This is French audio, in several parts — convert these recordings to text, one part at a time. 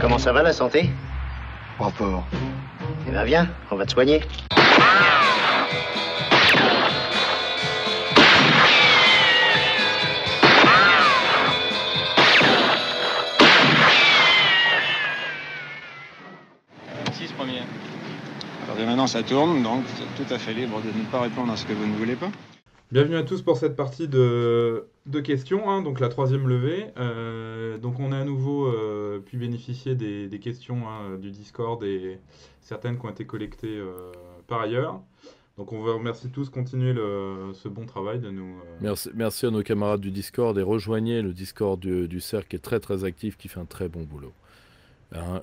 Comment ça va la santé Rapport. Eh bien viens, on va te soigner. Six premiers. Alors maintenant ça tourne, donc vous êtes tout à fait libre de ne pas répondre à ce que vous ne voulez pas. Bienvenue à tous pour cette partie de, questions, hein, donc la troisième levée. Euh, donc on a à nouveau euh, pu bénéficier des, questions hein, du Discord et certaines qui ont été collectées euh, par ailleurs. Donc on veut remercier tous, continuer ce bon travail de nous. Merci, merci, à nos camarades du Discord et rejoignez le Discord du, du, CERC qui est très très actif, qui fait un très bon boulot. Hein,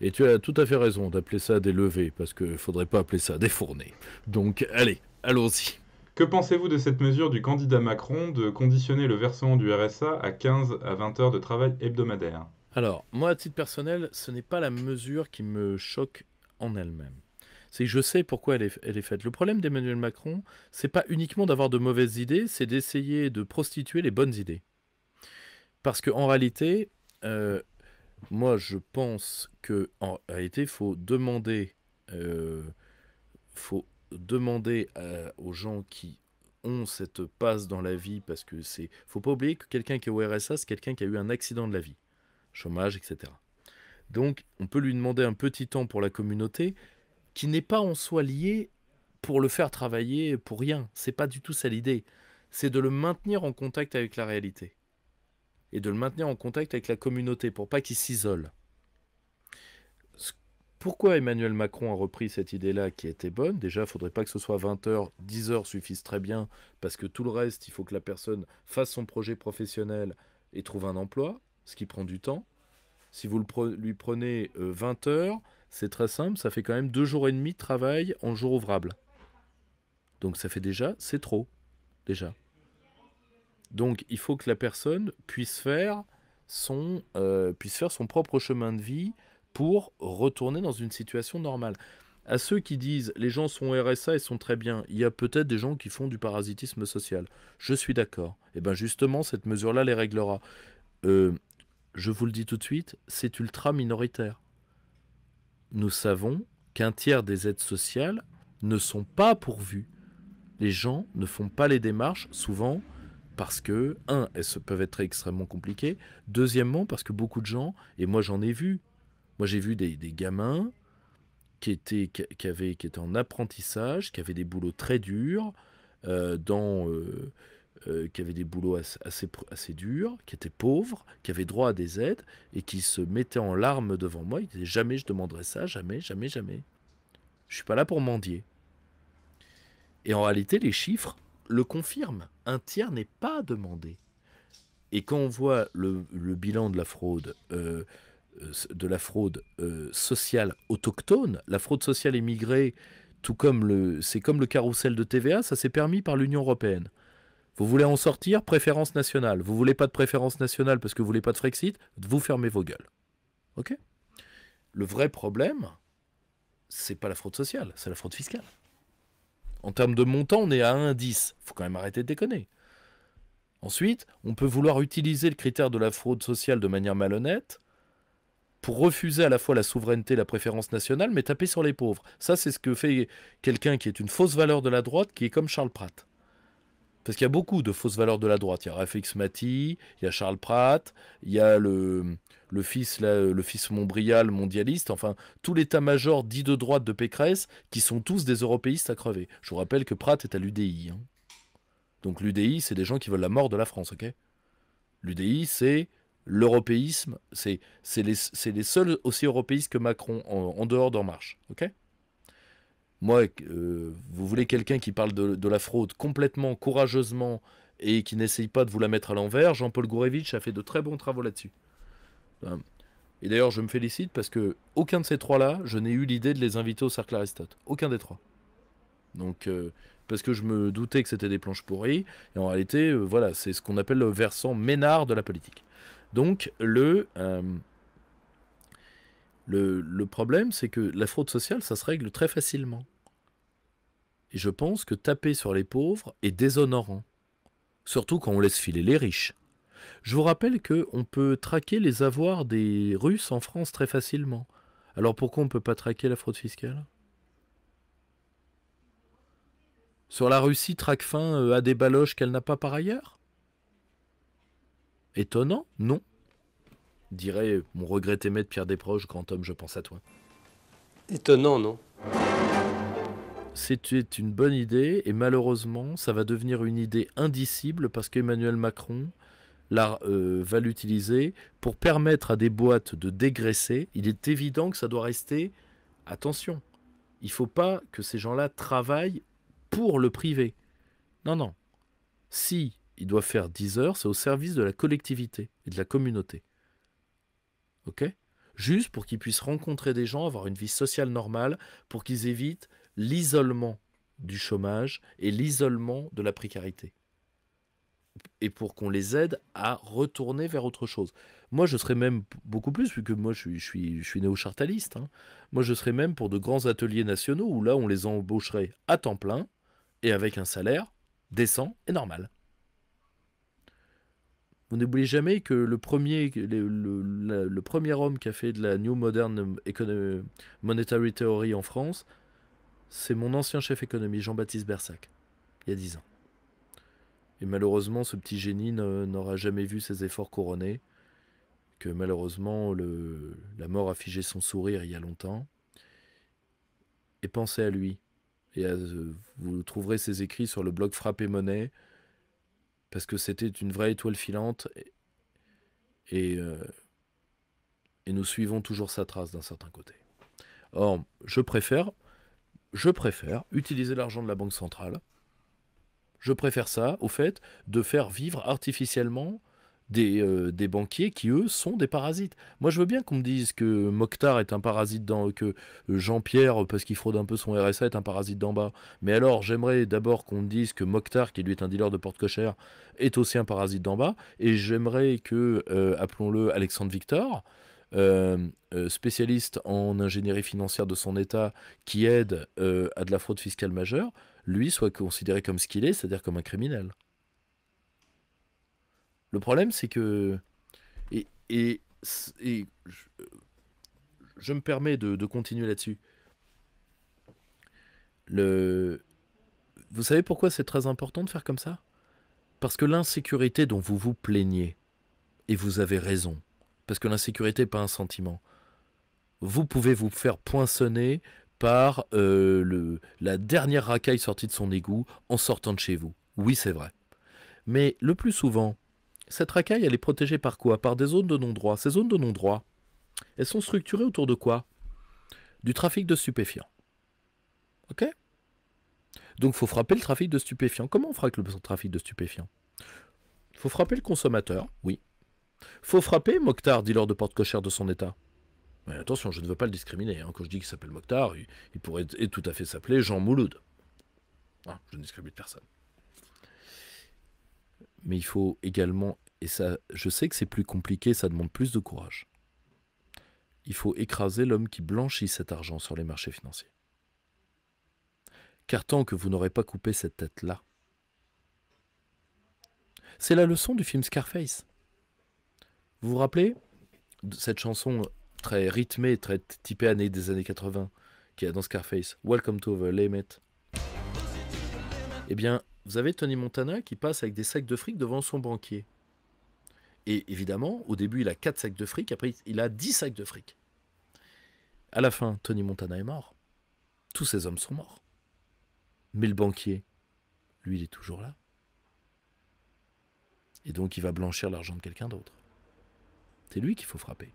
et tu as tout à fait raison d'appeler ça des levées, parce qu'il ne faudrait pas appeler ça des fournées. Donc allez, allons-y. Que pensez-vous de cette mesure du candidat Macron de conditionner le versement du RSA à 15 à 20 heures de travail hebdomadaire Alors, moi, à titre personnel, ce n'est pas la mesure qui me choque en elle-même. C'est je sais pourquoi elle est, faite. Le problème d'Emmanuel Macron, c'est pas uniquement d'avoir de mauvaises idées, c'est d'essayer de prostituer les bonnes idées. Parce qu'en réalité, euh, moi je pense que en réalité, il faut demander, euh, faut demander euh, aux gens qui ont cette passe dans la vie, parce que c'est, faut pas oublier que quelqu'un qui est au RSA, c'est quelqu'un qui a eu un accident de la vie, chômage, etc. Donc, on peut lui demander un petit temps pour la communauté, qui n'est pas en soi lié pour le faire travailler pour rien. C'est pas du tout ça l'idée. C'est de le maintenir en contact avec la réalité et de le maintenir en contact avec la communauté pour pas qu'il s'isole. Pourquoi Emmanuel Macron a repris cette idée-là qui était bonne Déjà, il ne faudrait pas que ce soit 20 heures, 10 heures suffisent très bien, parce que tout le reste, il faut que la personne fasse son projet professionnel et trouve un emploi, ce qui prend du temps. Si vous lui prenez 20 euh, heures, c'est très simple, ça fait quand même deux jours et demi de travail en jour ouvrable. Donc ça fait déjà, c'est trop, déjà. Donc il faut que la personne puisse faire son, euh, puisse faire son propre chemin de vie pour retourner dans une situation normale. À ceux qui disent les gens sont RSA et sont très bien, il y a peut-être des gens qui font du parasitisme social. Je suis d'accord. Et eh bien justement, cette mesure-là les réglera. Euh, je vous le dis tout de suite, c'est ultra minoritaire. Nous savons qu'un tiers des aides sociales ne sont pas pourvues. Les gens ne font pas les démarches, souvent parce que, un, elles peuvent être extrêmement compliquées, deuxièmement parce que beaucoup de gens, et moi j'en ai vu, moi, j'ai vu des, gamins qui étaient, qui, qui en apprentissage, qui avaient des boulots très durs, euh, euh, euh, qui avaient des boulots assez, assez, durs, qui étaient pauvres, qui avaient droit à des aides, et qui se mettaient en larmes devant moi. Ils disaient Jamais je demanderai ça, jamais, jamais, jamais. Je suis pas là pour mendier. Et en réalité, les chiffres le confirment. Un tiers n'est pas demandé. Et quand on voit le, bilan de la fraude, euh, de la fraude euh, sociale autochtone, la fraude sociale émigrée tout comme le, c'est comme le carrousel de TVA, ça s'est permis par l'Union européenne. Vous voulez en sortir, préférence nationale. Vous voulez pas de préférence nationale parce que vous voulez pas de Frexit, vous fermez vos gueules. Ok Le vrai problème, c'est pas la fraude sociale, c'est la fraude fiscale. En termes de montant, on est à 1,10. Faut quand même arrêter de déconner. Ensuite, on peut vouloir utiliser le critère de la fraude sociale de manière malhonnête pour refuser à la fois la souveraineté, la préférence nationale, mais taper sur les pauvres. Ça, c'est ce que fait quelqu'un qui est une fausse valeur de la droite, qui est comme Charles Pratt. Parce qu'il y a beaucoup de fausses valeurs de la droite. Il y a Rafix Mati, il y a Charles Pratt, il y a le, fils, le fils Montbrial, mondialiste, enfin, tout l'état-major dit de droite de Pécresse, qui sont tous des européistes à crever. Je vous rappelle que Pratt est à l'UDI. Hein. Donc l'UDI, c'est des gens qui veulent la mort de la France, ok L'UDI, c'est l'européisme, c'est les, seuls aussi européistes que Macron, en, dehors d'En Marche. ok Moi, euh, vous voulez quelqu'un qui parle de, la fraude complètement, courageusement, et qui n'essaye pas de vous la mettre à l'envers, Jean-Paul Gourevitch a fait de très bons travaux là-dessus. Et d'ailleurs, je me félicite parce que aucun de ces trois-là, je n'ai eu l'idée de les inviter au cercle Aristote. Aucun des trois. Donc, euh, parce que je me doutais que c'était des planches pourries. Et en réalité, euh, voilà, c'est ce qu'on appelle le versant ménard de la politique. Donc euh, le, le, problème, c'est que la fraude sociale, ça se règle très facilement. Et je pense que taper sur les pauvres est déshonorant, surtout quand on laisse filer les riches. Je vous rappelle qu'on peut traquer les avoirs des Russes en France très facilement. Alors pourquoi on ne peut pas traquer la fraude fiscale Sur la Russie, traque fin euh, à des baloches qu'elle n'a pas par ailleurs Étonnant, non dirait mon regretté maître Pierre Desproges, grand homme, je pense à toi. Étonnant, non C'est une bonne idée et malheureusement, ça va devenir une idée indicible parce qu'Emmanuel Macron la, euh, va l'utiliser pour permettre à des boîtes de dégraisser. Il est évident que ça doit rester. Attention, il faut pas que ces gens-là travaillent pour le privé. Non, non. Si il doit faire 10 heures, c'est au service de la collectivité et de la communauté. OK Juste pour qu'ils puissent rencontrer des gens, avoir une vie sociale normale, pour qu'ils évitent l'isolement du chômage et l'isolement de la précarité. Et pour qu'on les aide à retourner vers autre chose. Moi, je serais même beaucoup plus, puisque moi, je suis, néo-chartaliste. Hein. Moi, je serais même pour de grands ateliers nationaux où là, on les embaucherait à temps plein et avec un salaire décent et normal. On n'oubliez jamais que le premier, le, premier homme qui a fait de la New Modern Monetary Theory en France, c'est mon ancien chef économie, Jean-Baptiste Bersac, il y a dix ans. Et malheureusement, ce petit génie n'aura jamais vu ses efforts couronnés, que malheureusement, la mort a figé son sourire il y a longtemps. Et pensez à lui. Et euh, vous trouverez ses écrits sur le blog Frappé Monnaie parce que c'était une vraie étoile filante et, euh, et nous suivons toujours sa trace d'un certain côté. Or, je préfère, je préfère utiliser l'argent de la Banque centrale. Je préfère ça au fait de faire vivre artificiellement euh, des, banquiers qui, eux, sont des parasites. Moi, je veux bien qu'on me dise que Mokhtar est un parasite dans. que euh, Jean-Pierre, parce qu'il fraude un peu son RSA, est un parasite d'en bas. Mais alors, j'aimerais d'abord qu'on me dise que Mokhtar, qui lui est un dealer de porte cochère, est aussi un parasite d'en bas. Et j'aimerais que, euh, appelons-le Alexandre Victor, spécialiste en ingénierie financière de son État, qui aide à de la fraude fiscale majeure, lui soit considéré comme ce qu'il est, c'est-à-dire comme un criminel. Le problème, c'est que. Et, je, me permets de, continuer là-dessus. Le... Vous savez pourquoi c'est très important de faire comme ça Parce que l'insécurité dont vous vous plaignez, et vous avez raison, parce que l'insécurité n'est pas un sentiment, vous pouvez vous faire poinçonner par euh, le, la dernière racaille sortie de son égout en sortant de chez vous. Oui, c'est vrai. Mais le plus souvent, cette racaille, elle est protégée par quoi Par des zones de non-droit. Ces zones de non-droit, elles sont structurées autour de quoi Du trafic de stupéfiants. Ok Donc, il faut frapper le trafic de stupéfiants. Comment on frappe le trafic de stupéfiants Il faut frapper le consommateur, oui. Faut frapper Mokhtar, l'ordre de porte cochère de son état. Mais attention, je ne veux pas le discriminer. Hein. Quand je dis qu'il s'appelle Mokhtar, il, pourrait tout à fait s'appeler Jean Mouloud. Ah, je ne discrimine personne mais il faut également, et ça, je sais que c'est plus compliqué, ça demande plus de courage. Il faut écraser l'homme qui blanchit cet argent sur les marchés financiers. Car tant que vous n'aurez pas coupé cette tête-là, c'est la leçon du film Scarface. Vous vous rappelez de cette chanson très rythmée, très typée année des années 80, qui est dans Scarface, Welcome to the Limit. Eh bien, vous avez Tony Montana qui passe avec des sacs de fric devant son banquier. Et évidemment, au début, il a 4 sacs de fric, après, il a 10 sacs de fric. À la fin, Tony Montana est mort. Tous ces hommes sont morts. Mais le banquier, lui, il est toujours là. Et donc, il va blanchir l'argent de quelqu'un d'autre. C'est lui qu'il faut frapper.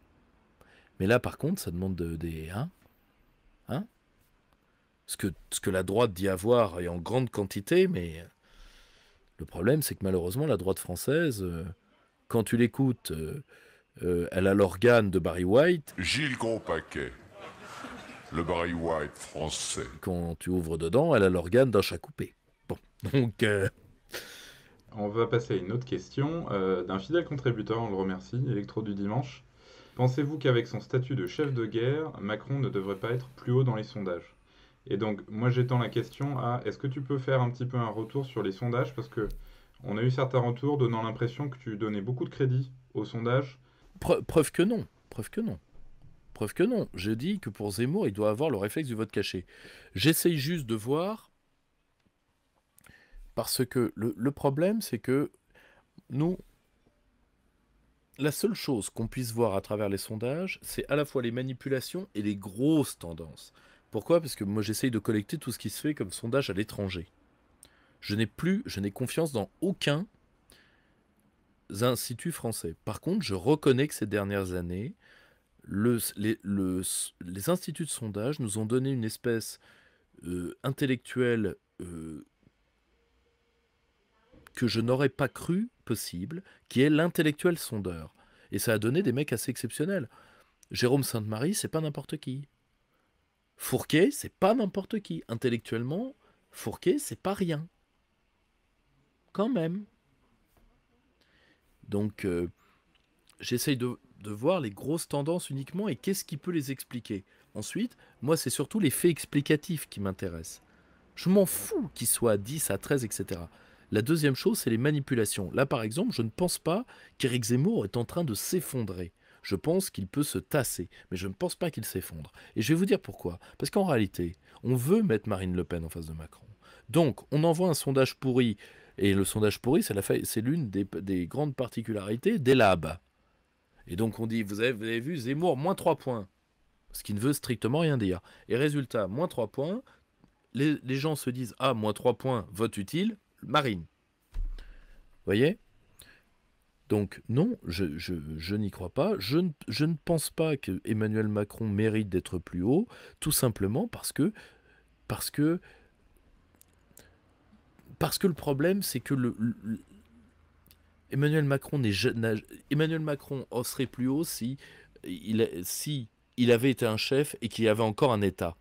Mais là, par contre, ça demande de, des. Hein Hein ce que, ce que la droite dit avoir est en grande quantité, mais le problème, c'est que malheureusement, la droite française, euh, quand tu l'écoutes, euh, euh, elle a l'organe de Barry White. Gilles gros le Barry White français. Quand tu ouvres dedans, elle a l'organe d'un chat coupé. Bon, donc. On va passer à une autre question d'un fidèle contributeur, on le remercie, Electro du Dimanche. Pensez-vous qu'avec son statut de chef de guerre, Macron ne devrait pas être plus haut dans les sondages et donc, moi, j'étends la question à est-ce que tu peux faire un petit peu un retour sur les sondages Parce que on a eu certains retours donnant l'impression que tu donnais beaucoup de crédit aux sondages. preuve que non. Preuve que non. Preuve que non. Je dis que pour Zemmour, il doit avoir le réflexe du vote caché. J'essaye juste de voir. Parce que le problème, c'est que nous, la seule chose qu'on puisse voir à travers les sondages, c'est à la fois les manipulations et les grosses tendances. Pourquoi Parce que moi j'essaye de collecter tout ce qui se fait comme sondage à l'étranger. Je n'ai plus, je n'ai confiance dans aucun institut français. Par contre, je reconnais que ces dernières années, les, instituts de sondage nous ont donné une espèce euh, intellectuelle euh, que je n'aurais pas cru possible, qui est l'intellectuel sondeur. Et ça a donné des mecs assez exceptionnels. Jérôme Sainte-Marie, c'est pas n'importe qui. Fourquet, c'est pas n'importe qui. Intellectuellement, Fourquet, c'est pas rien. Quand même. Donc, euh, j'essaye de, de, voir les grosses tendances uniquement et qu'est-ce qui peut les expliquer. Ensuite, moi, c'est surtout les faits explicatifs qui m'intéressent. Je m'en fous qu'ils soient à 10, à 13, etc. La deuxième chose, c'est les manipulations. Là, par exemple, je ne pense pas qu'Éric Zemmour est en train de s'effondrer je pense qu'il peut se tasser, mais je ne pense pas qu'il s'effondre. Et je vais vous dire pourquoi. Parce qu'en réalité, on veut mettre Marine Le Pen en face de Macron. Donc, on envoie un sondage pourri, et le sondage pourri, c'est l'une des, grandes particularités des labs. Et donc, on dit, vous avez, vu, Zemmour, moins 3 points. Ce qui ne veut strictement rien dire. Et résultat, moins 3 points, les, les gens se disent, ah, moins 3 points, vote utile, Marine. Vous voyez donc non, je, n'y crois pas. Je ne, pense pas que Emmanuel Macron mérite d'être plus haut, tout simplement parce que parce que parce que le problème, c'est que le, Emmanuel Macron n'est Emmanuel Macron serait plus haut si il, si il avait été un chef et qu'il y avait encore un État.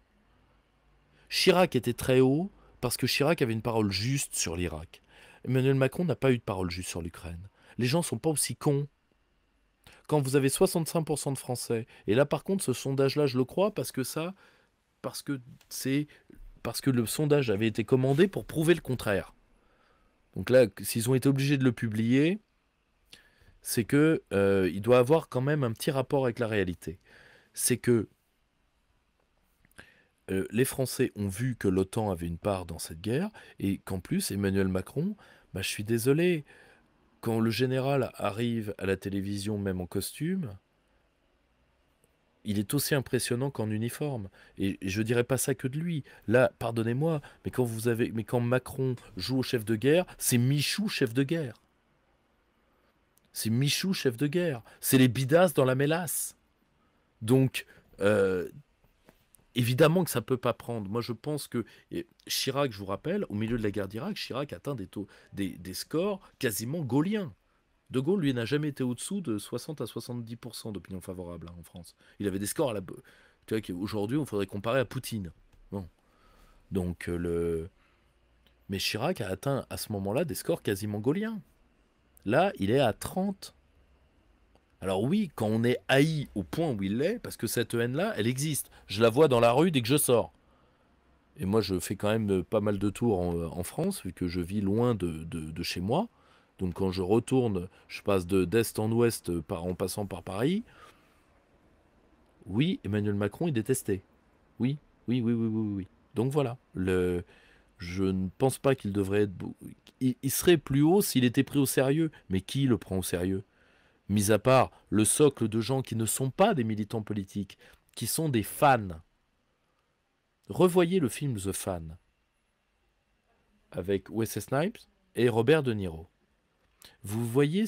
Chirac était très haut parce que Chirac avait une parole juste sur l'Irak. Emmanuel Macron n'a pas eu de parole juste sur l'Ukraine les gens sont pas aussi cons. Quand vous avez 65% de Français, et là par contre ce sondage-là je le crois parce que ça, parce que c'est parce que le sondage avait été commandé pour prouver le contraire. Donc là, s'ils ont été obligés de le publier, c'est que euh, il doit avoir quand même un petit rapport avec la réalité. C'est que euh, les Français ont vu que l'OTAN avait une part dans cette guerre et qu'en plus Emmanuel Macron, bah, je suis désolé, quand le général arrive à la télévision, même en costume, il est aussi impressionnant qu'en uniforme. Et je dirais pas ça que de lui. Là, pardonnez-moi, mais quand vous avez, mais quand Macron joue au chef de guerre, c'est Michou chef de guerre. C'est Michou chef de guerre. C'est les bidasses dans la mélasse. Donc, euh, évidemment que ça ne peut pas prendre. Moi, je pense que Chirac, je vous rappelle, au milieu de la guerre d'Irak, Chirac atteint des, taux, des, scores quasiment gaulliens. De Gaulle, lui, n'a jamais été au-dessous de 60 à 70% d'opinion favorable hein, en France. Il avait des scores à la. Tu vois qu'aujourd'hui, on faudrait comparer à Poutine. Bon. Donc, euh, le. Mais Chirac a atteint à ce moment-là des scores quasiment gaulliens. Là, il est à 30. Alors oui, quand on est haï au point où il l'est, parce que cette haine-là, elle existe. Je la vois dans la rue dès que je sors. Et moi, je fais quand même pas mal de tours en, euh, France, vu que je vis loin de, chez moi. Donc quand je retourne, je passe d'est en ouest euh, par, en passant par Paris. Oui, Emmanuel Macron est détesté. Oui, oui, oui, oui, oui, oui. Donc voilà, le, je ne pense pas qu'il devrait être... il serait plus haut s'il était pris au sérieux. Mais qui le prend au sérieux mis à part le socle de gens qui ne sont pas des militants politiques, qui sont des fans. Revoyez le film The Fan avec Wesley Snipes et Robert De Niro. Vous voyez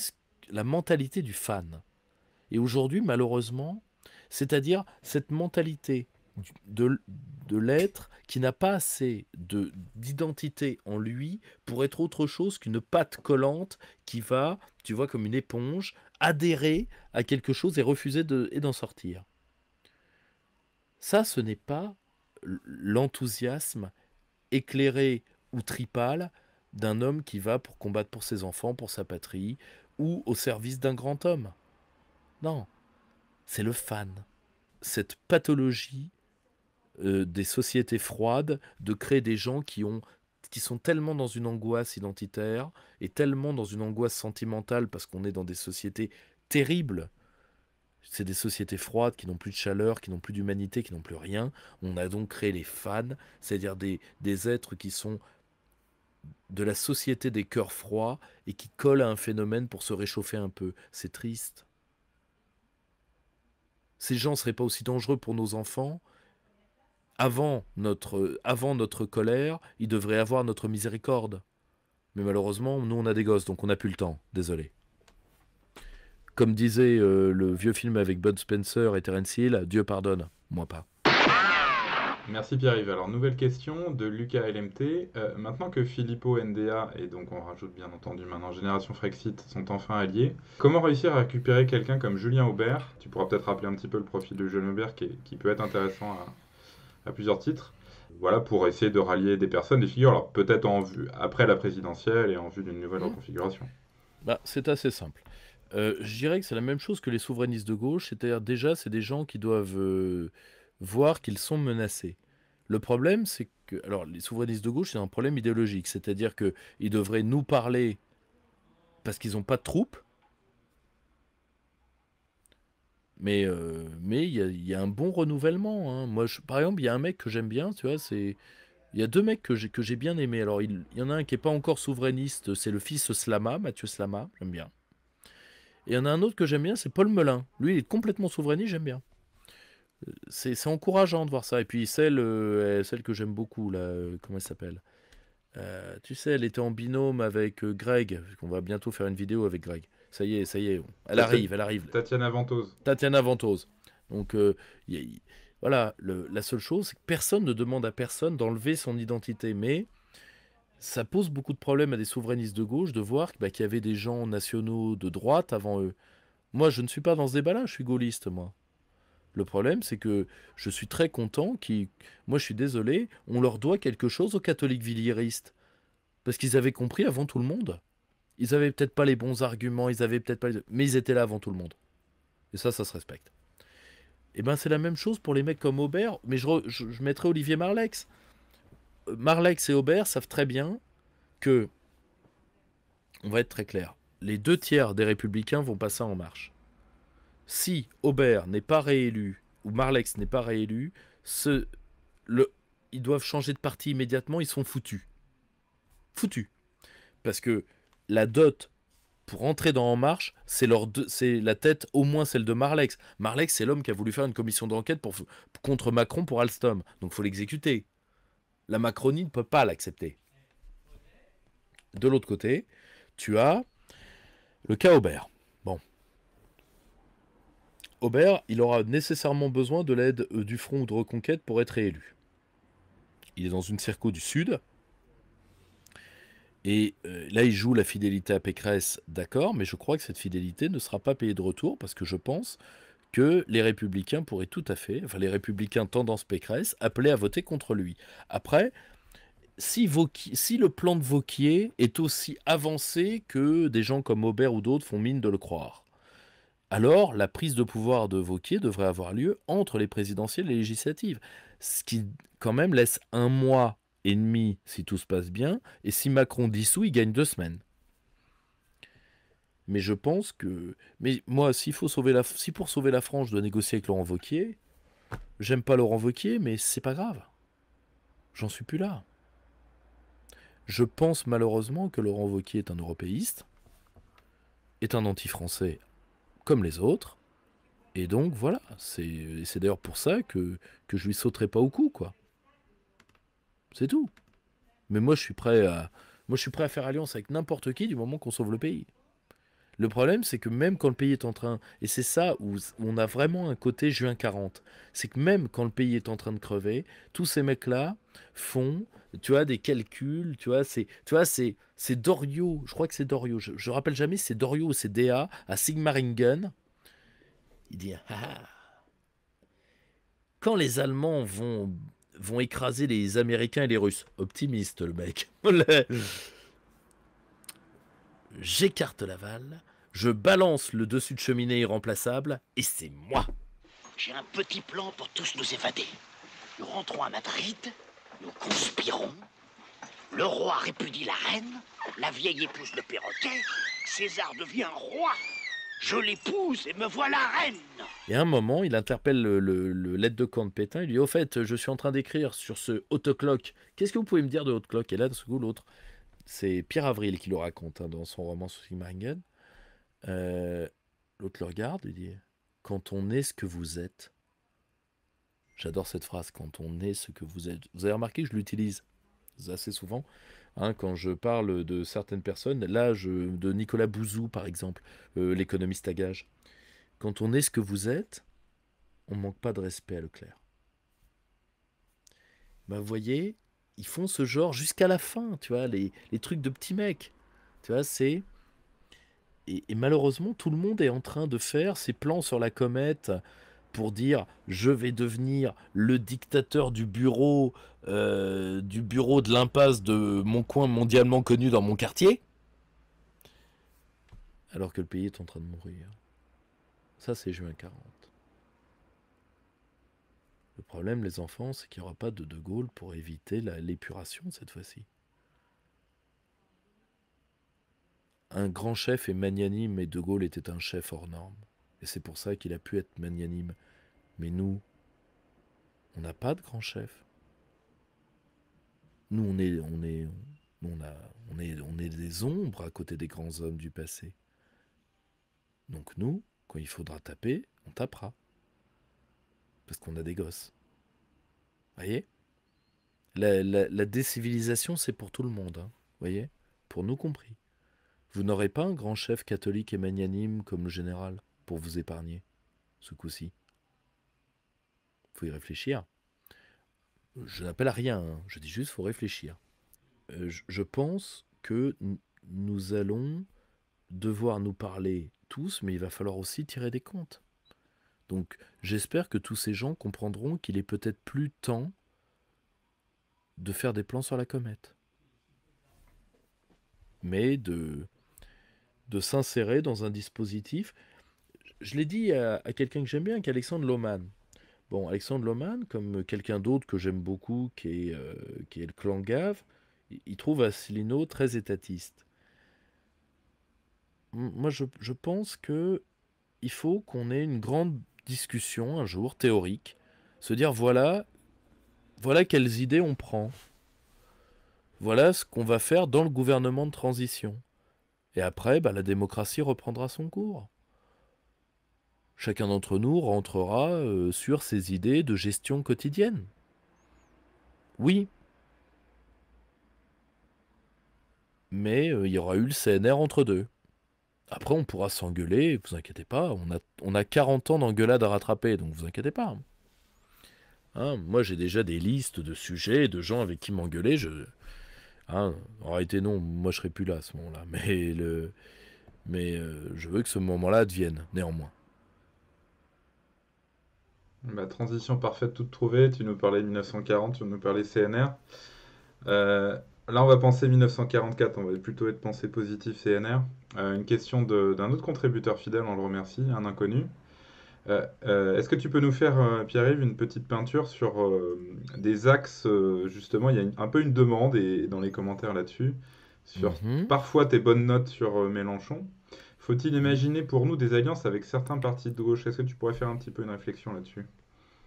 la mentalité du fan. Et aujourd'hui, malheureusement, c'est-à-dire cette mentalité de, l'être qui n'a pas assez d'identité en lui pour être autre chose qu'une pâte collante qui va, tu vois, comme une éponge, adhérer à quelque chose et refuser et d'en sortir. Ça, ce n'est pas l'enthousiasme éclairé ou tripale d'un homme qui va pour combattre pour ses enfants, pour sa patrie, ou au service d'un grand homme. Non, c'est le fan. Cette pathologie euh, des sociétés froides de créer des gens qui sont tellement dans une angoisse identitaire et tellement dans une angoisse sentimentale parce qu'on est dans des sociétés terribles. C'est des sociétés froides qui n'ont plus de chaleur, qui n'ont plus d'humanité, qui n'ont plus rien. On a donc créé les fans, c'est-à-dire des, des êtres qui sont de la société des cœurs froids et qui collent à un phénomène pour se réchauffer un peu. C'est triste. Ces gens ne seraient pas aussi dangereux pour nos enfants avant notre, avant notre colère, il devrait avoir notre miséricorde. Mais malheureusement, nous, on a des gosses, donc on n'a plus le temps. Désolé. Comme disait euh, le vieux film avec Bud Spencer et Terence Hill, Dieu pardonne, moi pas. Merci Pierre-Yves. Alors, nouvelle question de Lucas LMT. Euh, maintenant que Filippo NDA, et donc on rajoute bien entendu maintenant Génération Frexit, sont enfin alliés, comment réussir à récupérer quelqu'un comme Julien Aubert Tu pourras peut-être rappeler un petit peu le profil de Julien Aubert qui, qui peut être intéressant à, à plusieurs titres. Voilà, pour essayer de rallier des personnes, des figures, alors peut-être en vue après la présidentielle et en vue d'une nouvelle mhm. reconfiguration. Bah, c'est assez simple. Euh, je dirais que c'est la même chose que les souverainistes de gauche, c'est-à-dire déjà, c'est des gens qui doivent euh, voir qu'ils sont menacés. Le problème, c'est que. Alors, les souverainistes de gauche, c'est un problème idéologique, c'est-à-dire que qu'ils devraient nous parler parce qu'ils n'ont pas de troupes, Mais euh, mais il y a, un bon renouvellement. Hein. Moi, par exemple, il y a un mec que j'aime bien, tu vois, c'est... Il y a deux mecs que j'ai, que bien aimés. Alors, il, y en a un qui n'est pas encore souverainiste, c'est le fils Slama, Mathieu Slama, j'aime bien. Et il y en a un autre que j'aime bien, c'est Paul Melun. Lui, il est complètement souverainiste, j'aime bien. Euh, c'est, encourageant de voir ça. Et puis, celle, euh, celle que j'aime beaucoup, là, comment elle s'appelle Tu sais, elle était en binôme avec Greg, qu'on va bientôt faire une vidéo avec Greg. Ça y est, ça y est. Elle arrive, elle arrive. Tatiana Ventose. Tatiana Ventose. Donc, euh, voilà, la seule chose, c'est que personne ne demande à personne d'enlever son identité. Mais ça pose beaucoup de problèmes à des souverainistes de gauche de voir bah, qu'il y avait des gens nationaux de droite avant eux. Moi, je ne suis pas dans ce débat-là, je suis gaulliste, moi. Le problème, c'est que je suis très content Qui Moi, je suis désolé, on leur doit quelque chose aux catholiques villiéristes. Parce qu'ils avaient compris avant tout le monde. Ils avaient peut-être pas les bons arguments, ils avaient peut-être pas mais ils étaient là avant tout le monde. Et ça, ça se respecte. Et eh ben c'est la même chose pour les mecs comme Aubert, mais je, mettrai Olivier Marlex. Euh, Marlex et Aubert savent très bien que, on va être très clair, les deux tiers des républicains vont passer en marche. Si Aubert n'est pas réélu ou Marlex n'est pas réélu, ce, le, ils doivent changer de parti immédiatement, ils sont foutus. Foutus. Parce que la dot pour entrer dans En Marche, c'est la tête, au moins celle de Marlex. Marlex, c'est l'homme qui a voulu faire une commission d'enquête pour, contre Macron pour Alstom. Donc faut l'exécuter. La Macronie ne peut pas l'accepter. De l'autre côté, tu as le cas Aubert. Bon. Aubert, il aura nécessairement besoin de l'aide euh, du Front de Reconquête pour être réélu. Il est dans une circo du Sud. Et euh, là, il joue la fidélité à Pécresse, d'accord, mais je crois que cette fidélité ne sera pas payée de retour parce que je pense que les républicains pourraient tout à fait, enfin les républicains tendance Pécresse, appeler à voter contre lui. Après, si, si le plan de Vauquier est aussi avancé que des gens comme Aubert ou d'autres font mine de le croire, alors la prise de pouvoir de Vauquier devrait avoir lieu entre les présidentielles et les législatives, ce qui quand même laisse un mois ennemi si tout se passe bien, et si Macron dissout, il gagne deux semaines. Mais je pense que. Mais moi, s'il faut sauver la... si pour sauver la France, je dois négocier avec Laurent Vauquier, j'aime pas Laurent Vauquier, mais c'est pas grave. J'en suis plus là. Je pense malheureusement que Laurent Vauquier est un européiste, est un anti-français comme les autres, et donc voilà, c'est d'ailleurs pour ça que, que je lui sauterai pas au cou, quoi. C'est tout. Mais moi, je suis prêt à, moi, je suis prêt à faire alliance avec n'importe qui du moment qu'on sauve le pays. Le problème, c'est que même quand le pays est en train, et c'est ça où on a vraiment un côté juin 40, c'est que même quand le pays est en train de crever, tous ces mecs-là font, tu vois, des calculs, tu vois, c'est, tu vois, c'est, c'est je crois que c'est Dorio. je, je rappelle jamais c'est Dorio ou c'est DA à Sigmaringen. Il dit, ah, ah, quand les Allemands vont vont écraser les Américains et les Russes. Optimiste, le mec. J'écarte Laval, je balance le dessus de cheminée irremplaçable, et c'est moi. J'ai un petit plan pour tous nous évader. Nous rentrons à Madrid, nous conspirons, le roi répudie la reine, la vieille épouse le perroquet, César devient roi je l'épouse et me voilà reine. Et à un moment, il interpelle le, l'aide de camp de Pétain. Il lui dit Au fait, je suis en train d'écrire sur ce autoclock. Qu'est-ce que vous pouvez me dire de autoclock Et là, de ce coup, l'autre, c'est Pierre Avril qui le raconte hein, dans son roman Sigmaringen. Euh, l'autre le regarde et dit Quand on est ce que vous êtes. J'adore cette phrase, quand on est ce que vous êtes. Vous avez remarqué, je l'utilise assez souvent. Hein, quand je parle de certaines personnes, là, euh, de Nicolas Bouzou, par exemple, euh, l'économiste à gage. Quand on est ce que vous êtes, on ne manque pas de respect à Leclerc. Ben, vous voyez, ils font ce genre jusqu'à la fin, tu vois, les, trucs de petits mecs. Tu vois, c'est. et, malheureusement, tout le monde est en train de faire ses plans sur la comète pour dire je vais devenir le dictateur du bureau euh, du bureau de l'impasse de mon coin mondialement connu dans mon quartier alors que le pays est en train de mourir. Ça c'est juin 40. Le problème les enfants c'est qu'il n'y aura pas de De Gaulle pour éviter l'épuration cette fois-ci. Un grand chef est magnanime et De Gaulle était un chef hors norme. Et c'est pour ça qu'il a pu être magnanime. Mais nous, on n'a pas de grand chef. Nous, on est, on est, on on est, on est des ombres à côté des grands hommes du passé. Donc nous, quand il faudra taper, on tapera. Parce qu'on a des gosses. Voyez la, décivilisation, c'est pour tout le monde. Hein, voyez Pour nous compris. Vous n'aurez pas un grand chef catholique et magnanime comme le général pour vous épargner ce coup-ci faut y réfléchir. Je n'appelle à rien, hein. je dis juste faut réfléchir. Euh, je pense que nous allons devoir nous parler tous, mais il va falloir aussi tirer des comptes. Donc j'espère que tous ces gens comprendront qu'il est peut-être plus temps de faire des plans sur la comète. Mais de, de s'insérer dans un dispositif je l'ai dit à, quelqu'un que j'aime bien, qu'Alexandre Loman. Bon, Alexandre Loman, comme quelqu'un d'autre que j'aime beaucoup, qui est, euh, le clan Gave, il trouve Asselineau très étatiste. Moi, je, pense que il faut qu'on ait une grande discussion un jour, théorique, se dire voilà, voilà quelles idées on prend. Voilà ce qu'on va faire dans le gouvernement de transition. Et après, bah, la démocratie reprendra son cours. Chacun d'entre nous rentrera euh, sur ses idées de gestion quotidienne. Oui. Mais euh, il y aura eu le CNR entre deux. Après, on pourra s'engueuler, vous inquiétez pas, on a, on a 40 ans d'engueulade à rattraper, donc vous inquiétez pas. Hein, moi, j'ai déjà des listes de sujets, de gens avec qui m'engueuler. Je... Hein, en réalité, non, moi, je serai plus là à ce moment-là. Mais, le... mais euh, je veux que ce moment-là advienne, néanmoins. Bah, transition parfaite, tout trouvé. Tu nous parlais 1940, tu nous parlais CNR. Euh, là, on va penser 1944, on va plutôt être pensé positif CNR. Euh, une question d'un autre contributeur fidèle, on le remercie, un inconnu. Euh, est-ce que tu peux nous faire, Pierre-Yves, une petite peinture sur des axes Justement, il y a un peu une demande et, dans les commentaires là-dessus, sur mhm. parfois tes bonnes notes sur Mélenchon, faut-il imaginer pour nous des alliances avec certains partis de gauche Est-ce que tu pourrais faire un petit peu une réflexion là-dessus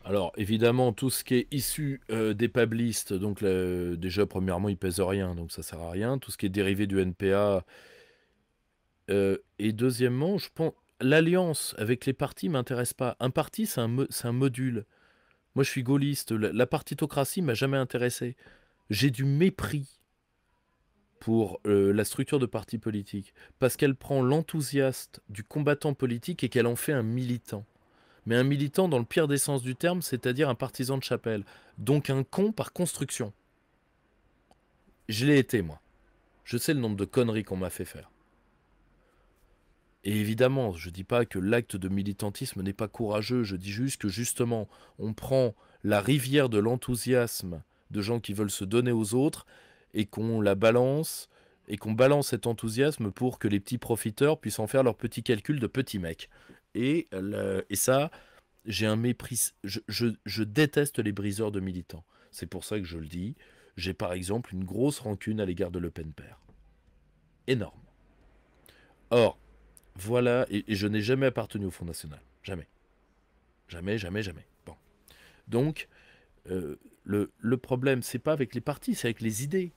alors évidemment tout ce qui est issu euh, des pablistes, donc déjà premièrement ils pèse rien, donc ça sert à rien. Tout ce qui est dérivé du NPA euh, et deuxièmement je pense l'alliance avec les partis m'intéresse pas. Un parti c'est un, module. Moi je suis gaulliste, la, la partitocratie m'a jamais intéressé. J'ai du mépris pour euh, la structure de parti politique, parce qu'elle prend l'enthousiaste du combattant politique et qu'elle en fait un militant. Mais un militant dans le pire des sens du terme, c'est-à-dire un partisan de chapelle, donc un con par construction. Je l'ai été, moi. Je sais le nombre de conneries qu'on m'a fait faire. Et évidemment, je ne dis pas que l'acte de militantisme n'est pas courageux, je dis juste que justement, on prend la rivière de l'enthousiasme de gens qui veulent se donner aux autres et qu'on la balance et qu'on balance cet enthousiasme pour que les petits profiteurs puissent en faire leurs petits calculs de petits mecs. Et, et ça, j'ai un mépris. Je, déteste les briseurs de militants. C'est pour ça que je le dis. J'ai par exemple une grosse rancune à l'égard de Le Pen père. Énorme. Or, voilà, et, je n'ai jamais appartenu au Front National. Jamais. Jamais, jamais, jamais. Bon. Donc, euh, le, le problème, c'est pas avec les partis, c'est avec les idées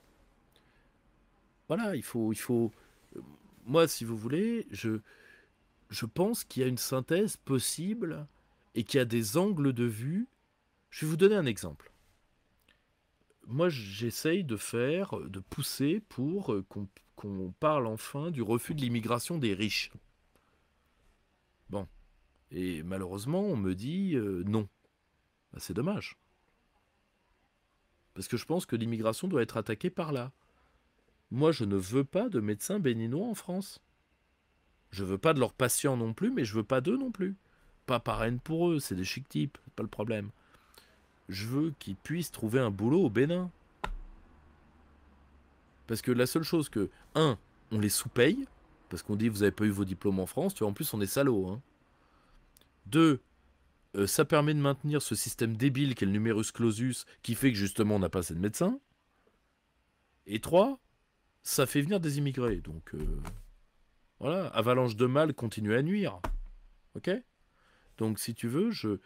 voilà, il faut, il faut. Euh, moi, si vous voulez, je, je pense qu'il y a une synthèse possible et qu'il y a des angles de vue. Je vais vous donner un exemple. Moi, j'essaye de faire, de pousser pour euh, qu'on parle enfin du refus de l'immigration des riches. Bon. Et malheureusement, on me dit euh, non. Bah, c'est dommage. Parce que je pense que l'immigration doit être attaquée par là. Moi, je ne veux pas de médecins béninois en France. Je veux pas de leurs patients non plus, mais je veux pas d'eux non plus. Pas par pour eux, c'est des chic types, pas le problème. Je veux qu'ils puissent trouver un boulot au Bénin. Parce que la seule chose que, un, on les sous-paye, parce qu'on dit vous n'avez pas eu vos diplômes en France, tu vois, en plus on est salauds. Hein. Deux, euh, ça permet de maintenir ce système débile qu'est le numerus clausus, qui fait que justement on n'a pas assez de médecins. Et trois, ça fait venir des immigrés. Donc euh, voilà, avalanche de mal continue à nuire. Ok Donc si tu veux, je.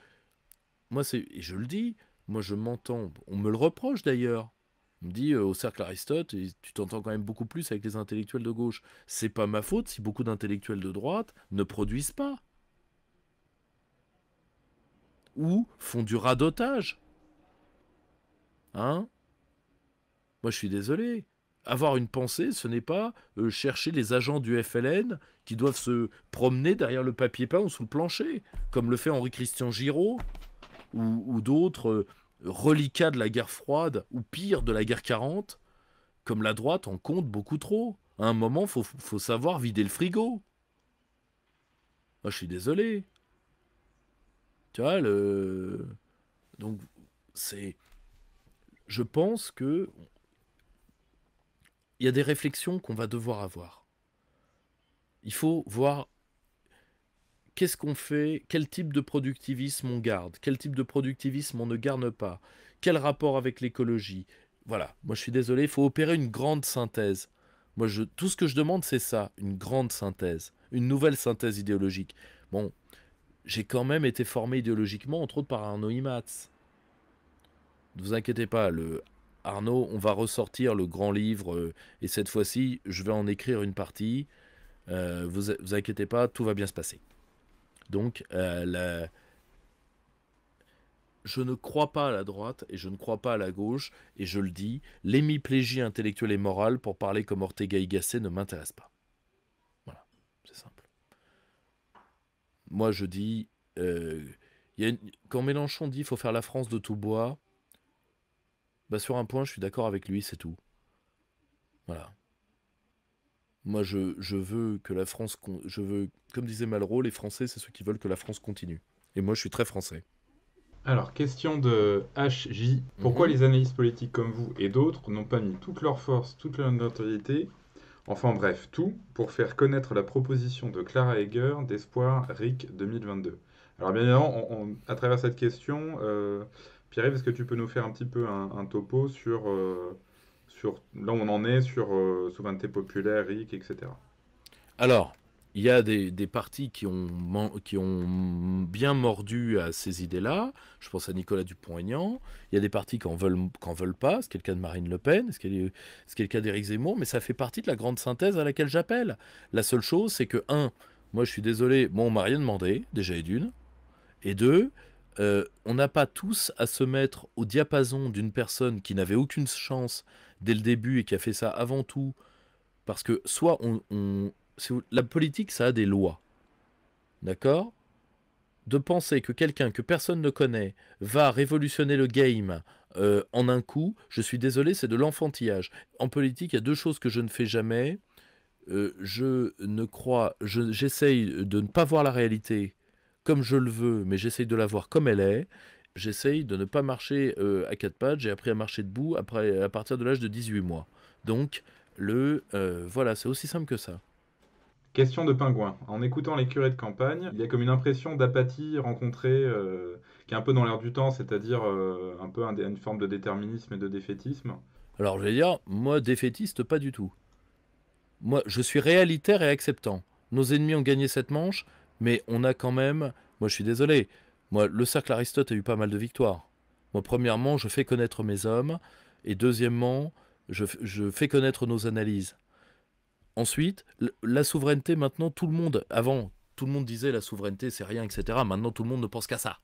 Moi, c'est. Et je le dis, moi je m'entends. On me le reproche d'ailleurs. On me dit euh, au cercle Aristote, tu t'entends quand même beaucoup plus avec les intellectuels de gauche. C'est pas ma faute si beaucoup d'intellectuels de droite ne produisent pas. Ou font du radotage. Hein Moi je suis désolé avoir une pensée, ce n'est pas euh, chercher les agents du FLN qui doivent se promener derrière le papier peint ou sous le plancher, comme le fait Henri-Christian Giraud ou, d'autres euh, reliquats de la guerre froide ou pire de la guerre 40, comme la droite en compte beaucoup trop. À un moment, faut, faut savoir vider le frigo. Moi, ah, je suis désolé. Tu vois, le... Donc, c'est... Je pense que il y a des réflexions qu'on va devoir avoir. Il faut voir qu'est-ce qu'on fait, quel type de productivisme on garde, quel type de productivisme on ne garde pas, quel rapport avec l'écologie. Voilà, moi je suis désolé, il faut opérer une grande synthèse. Moi, je, tout ce que je demande, c'est ça, une grande synthèse, une nouvelle synthèse idéologique. Bon, j'ai quand même été formé idéologiquement, entre autres par Arnaud Imatz. Ne vous inquiétez pas, le Arnaud, on va ressortir le grand livre euh, et cette fois-ci, je vais en écrire une partie. Euh, vous, inquiétez pas, tout va bien se passer. Donc, euh, je ne crois pas à la droite et je ne crois pas à la gauche, et je le dis, l'hémiplégie intellectuelle et morale pour parler comme Ortega y Gasset ne m'intéresse pas. Voilà, c'est simple. Moi, je dis, quand Mélenchon dit qu'il faut faire la France de tout bois, bah, sur un point, je suis d'accord avec lui, c'est tout. Voilà. Moi, je, veux que la France. Je veux, comme disait Malraux, les Français, c'est ceux qui veulent que la France continue. Et moi, je suis très français. Alors, question de HJ. Pourquoi mhm. les analystes politiques comme vous et d'autres n'ont pas mis toute leur force, toute leur notoriété, enfin bref, tout, pour faire connaître la proposition de Clara Heger d'Espoir RIC 2022 Alors, bien évidemment, à travers cette question, euh, pierre est-ce que tu peux nous faire un petit peu un, topo sur, euh, sur là où on en est, sur euh, souveraineté populaire, RIC, etc. Alors, il y a des, des partis qui ont, qui ont bien mordu à ces idées-là. Je pense à Nicolas Dupont-Aignan. Il y a des partis qui n'en veulent, pas, veulent pas. est le cas de Marine Le Pen, c'est le cas d'Éric Zemmour. Mais ça fait partie de la grande synthèse à laquelle j'appelle. La seule chose, c'est que, un, moi je suis désolé, bon, on m'a rien demandé, déjà et d'une. Et deux, euh, on n'a pas tous à se mettre au diapason d'une personne qui n'avait aucune chance dès le début et qui a fait ça avant tout, parce que soit on, la politique, ça a des lois, d'accord De penser que quelqu'un que personne ne connaît va révolutionner le game euh, en un coup, je suis désolé, c'est de l'enfantillage. En politique, il y a deux choses que je ne fais jamais. Euh, je ne crois, j'essaye de ne pas voir la réalité comme je le veux, mais j'essaye de la voir comme elle est. J'essaye de ne pas marcher euh, à quatre pattes. J'ai appris à marcher debout après, à partir de l'âge de 18 mois. Donc, le euh, voilà, c'est aussi simple que ça. Question de pingouin. En écoutant les curés de campagne, il y a comme une impression d'apathie rencontrée euh, qui est un peu dans l'air du temps, c'est-à-dire un peu une forme de déterminisme et de défaitisme. Alors, je vais dire, moi, défaitiste, pas du tout. Moi, je suis réalitaire et acceptant. Nos ennemis ont gagné cette manche, mais on a quand même, moi je suis désolé, moi le cercle Aristote a eu pas mal de victoires. Moi premièrement, je fais connaître mes hommes, et deuxièmement, je, je fais connaître nos analyses. Ensuite, la souveraineté maintenant, tout le monde, avant, tout le monde disait la souveraineté c'est rien, etc. Maintenant tout le monde ne pense qu'à ça.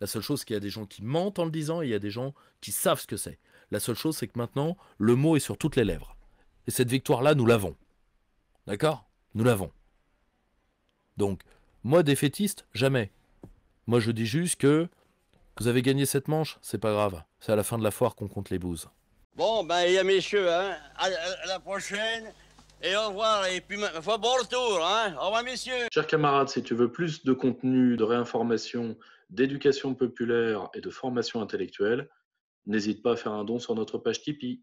La seule chose, c'est qu'il y a des gens qui mentent en le disant et il y a des gens qui savent ce que c'est. La seule chose, c'est que maintenant, le mot est sur toutes les lèvres. Et cette victoire-là, nous l'avons. D'accord Nous l'avons. Donc, moi, défaitiste, jamais. Moi, je dis juste que vous avez gagné cette manche, c'est pas grave. C'est à la fin de la foire qu'on compte les bouses. Bon, ben, a eh messieurs, hein, à, la prochaine. Et au revoir, et puis bon retour, hein. Au revoir, messieurs. Chers camarades, si tu veux plus de contenu, de réinformation, d'éducation populaire et de formation intellectuelle, n'hésite pas à faire un don sur notre page Tipeee.